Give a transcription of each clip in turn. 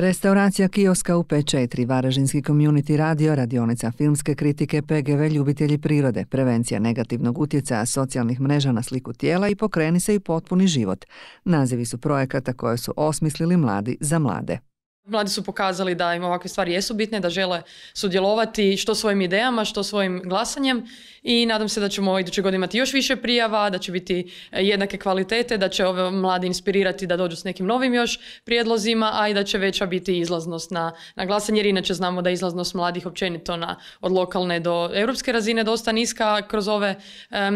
Restauracija kioska u P4, Varažinski community radio, radionica filmske kritike, PGV, ljubitelji prirode, prevencija negativnog utjecaja socijalnih mreža na sliku tijela i pokreni se i potpuni život. Nazivi su projekata koje su osmislili mladi za mlade. Mladi su pokazali da im ovakve stvari jesu bitne, da žele sudjelovati što svojim idejama, što svojim glasanjem i nadam se da ćemo iduće godine imati još više prijava, da će biti e, jednake kvalitete, da će ove mladi inspirirati da dođu s nekim novim još prijedlozima, a i da će veća biti izlaznost na, na glasanje, jer inače znamo da je izlaznost mladih općenito na, od lokalne do europske razine dosta niska kroz ove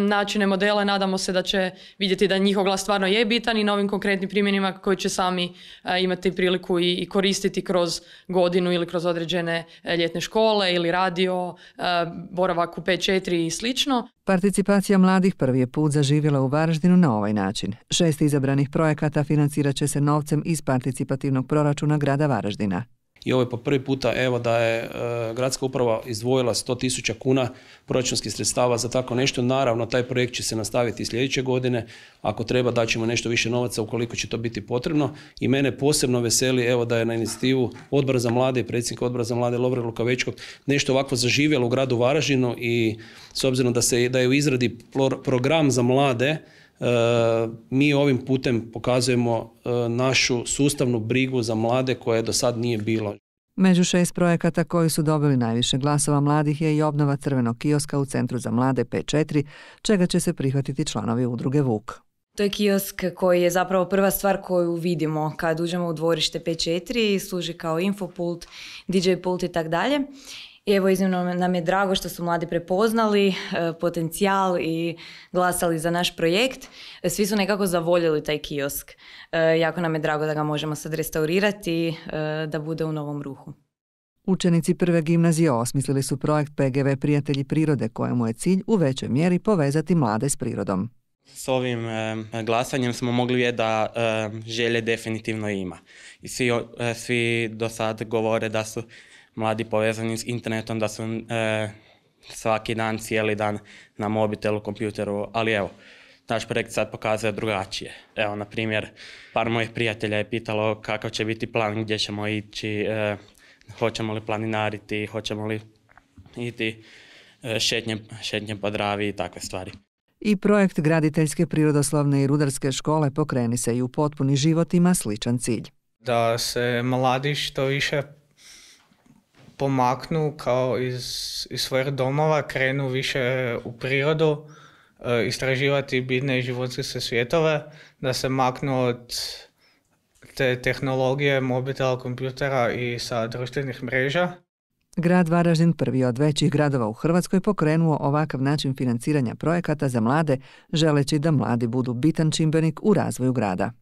načine, modele. Nadamo se da će vidjeti da njihov glas stvarno je bitan i novim konkretnim primjenima koji će sami e, imati priliku i, i koristiti koristiti kroz godinu ili kroz određene e, ljetne škole ili radio, e, boravak u P4 i slično. Participacija mladih prvi je put zaživjela u Varaždinu na ovaj način. Šest izabranih projekata financirat će se novcem iz participativnog proračuna grada Varaždina i ovo je po prvi puta evo da je e, gradska uprava izdvojila 100.000 kuna proračunskih sredstava za tako nešto. Naravno, taj projekt će se nastaviti i sljedeće godine. Ako treba, daćemo nešto više novaca ukoliko će to biti potrebno. I mene posebno veseli evo da je na inicijativu odbora za mlade i predsjednika odbora za mlade Lovre Lukavečkog nešto ovako zaživjelo u gradu Varaždinu i s obzirom da, se, da je u izradi program za mlade, E, mi ovim putem pokazujemo e, našu sustavnu brigu za mlade koje do sad nije bilo. Među šest projekata koji su dobili najviše glasova mladih je i obnova crvenog kioska u Centru za mlade P4, čega će se prihvatiti članovi udruge VUK. To je kiosk koji je zapravo prva stvar koju vidimo kad uđemo u dvorište P4 i služi kao infopult, DJ pult i tako dalje. I evo iznimno nam je drago što su mladi prepoznali e, potencijal i glasali za naš projekt. Svi su nekako zavoljeli taj kiosk. E, jako nam je drago da ga možemo sad restaurirati, e, da bude u novom ruhu. Učenici prve gimnazije osmislili su projekt PGV Prijatelji prirode kojemu je cilj u većoj mjeri povezati mlade s prirodom. S ovim glasanjem smo mogli vidjeti da želje definitivno ima. I svi, svi do sad govore da su mladi povezani s internetom, da su e, svaki dan, cijeli dan na mobitelu, kompjuteru, ali evo, naš projekt sad pokazuje drugačije. Evo, na primjer, par mojih prijatelja je pitalo kakav će biti plan, gdje ćemo ići, e, hoćemo li planinariti, hoćemo li iti e, šetnje, šetnje po dravi i takve stvari. I projekt graditeljske prirodoslovne i rudarske škole pokreni se i u potpuni život ima sličan cilj. Da se mladi što više pomaknu kao iz, iz svojih domova, krenu više u prirodu, e, istraživati bitne i se svijetove, da se maknu od te tehnologije, mobitela, kompjutera i sa društvenih mreža. Grad Varaždin, prvi od većih gradova u Hrvatskoj, pokrenuo ovakav način financiranja projekata za mlade, želeći da mladi budu bitan čimbenik u razvoju grada.